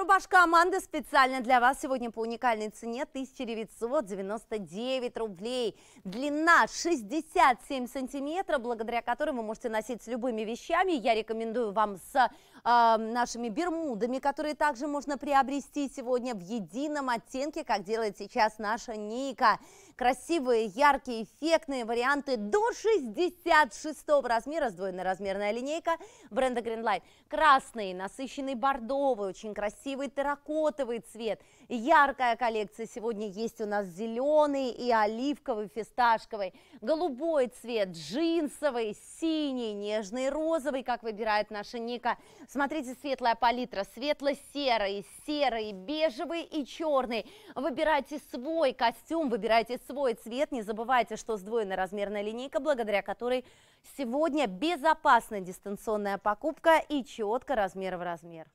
рубашка команды специально для вас сегодня по уникальной цене 1999 рублей. Длина 67 сантиметров, благодаря которой вы можете носить с любыми вещами. Я рекомендую вам с нашими бермудами, которые также можно приобрести сегодня в едином оттенке, как делает сейчас наша Ника. Красивые, яркие, эффектные варианты до 66 размера, сдвоенная размерная линейка бренда Greenlight. Красный, насыщенный бордовый, очень красивый терракотовый цвет. Яркая коллекция сегодня есть у нас зеленый и оливковый, фисташковый, голубой цвет, джинсовый, синий, нежный розовый, как выбирает наша Ника. Смотрите, светлая палитра, светло-серый, серый, бежевый и черный. Выбирайте свой костюм, выбирайте свой цвет. Не забывайте, что сдвоенная размерная линейка, благодаря которой сегодня безопасная дистанционная покупка и четко размер в размер.